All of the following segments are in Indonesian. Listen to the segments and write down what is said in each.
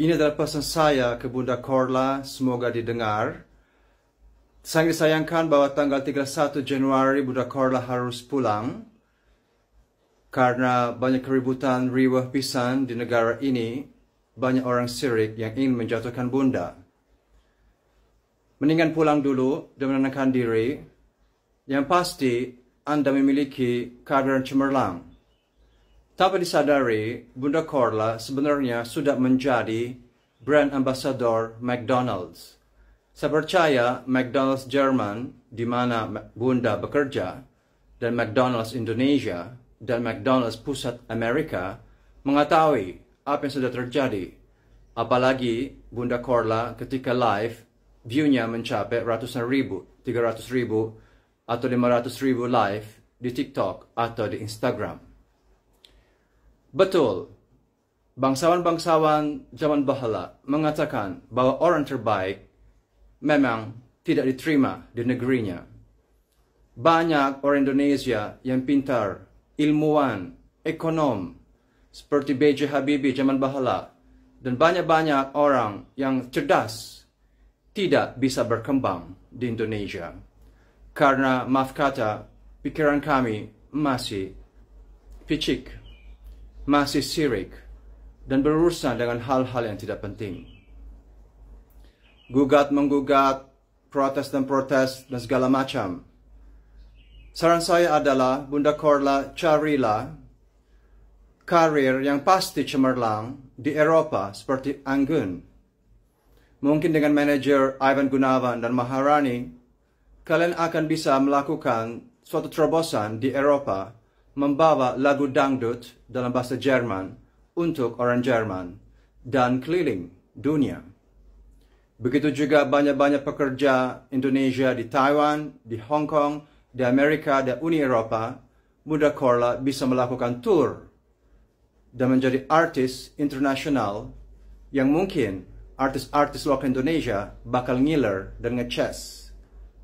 Ini adalah pesan saya ke Bunda Korla, semoga didengar. Sangat disayangkan bahawa tanggal 31 Januari Bunda Korla harus pulang karena banyak keributan riwah pisan di negara ini, banyak orang sirik yang ingin menjatuhkan Bunda. Mendingan pulang dulu dan menenangkan diri. Yang pasti, Anda memiliki kadar cemerlang. Tanpa disadari, Bunda Corla sebenarnya sudah menjadi brand ambassador McDonald's. Saya percaya McDonald's Jerman, di mana Bunda bekerja, dan McDonald's Indonesia, dan McDonald's Pusat Amerika, mengetahui apa yang sudah terjadi. Apalagi Bunda Corla ketika live, view-nya mencapai ratusan ribu, 300 ribu, atau 500 ribu live di TikTok atau di Instagram. Betul, bangsawan-bangsawan zaman Bahala mengatakan bahwa orang terbaik memang tidak diterima di negerinya. Banyak orang Indonesia yang pintar, ilmuwan, ekonom, seperti B.J. Habibie zaman Bahala, dan banyak-banyak orang yang cerdas tidak bisa berkembang di Indonesia. Karena maaf kata, pikiran kami masih picik masih sirik dan berurusan dengan hal-hal yang tidak penting. Gugat menggugat, protes dan protes dan segala macam. Saran saya adalah Bunda Korla carilah karir yang pasti cemerlang di Eropa seperti Anggun. Mungkin dengan manajer Ivan Gunawan dan Maharani, kalian akan bisa melakukan suatu terobosan di Eropa membawa lagu dangdut dalam bahasa Jerman untuk orang Jerman dan keliling dunia. Begitu juga banyak-banyak pekerja Indonesia di Taiwan, di Hong Kong, di Amerika, dan Uni Eropa, Muda Korla bisa melakukan tour dan menjadi artis internasional yang mungkin artis-artis lokal Indonesia bakal ngiler dan ngeces.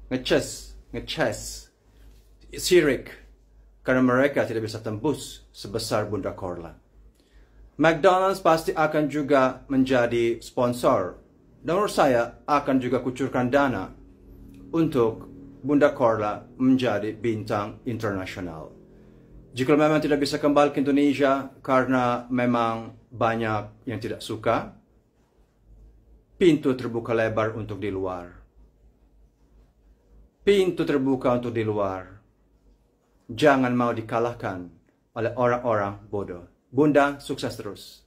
Ngeces, ngeces, sirik, karena mereka tidak bisa tembus sebesar Bunda Korla. McDonald's pasti akan juga menjadi sponsor dan menurut saya akan juga kucurkan dana untuk Bunda Korla menjadi bintang internasional. Jika memang tidak bisa kembali ke Indonesia karena memang banyak yang tidak suka, pintu terbuka lebar untuk di luar. Pintu terbuka untuk di luar jangan mau dikalahkan oleh orang-orang bodoh. Bunda, sukses terus.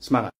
Semangat.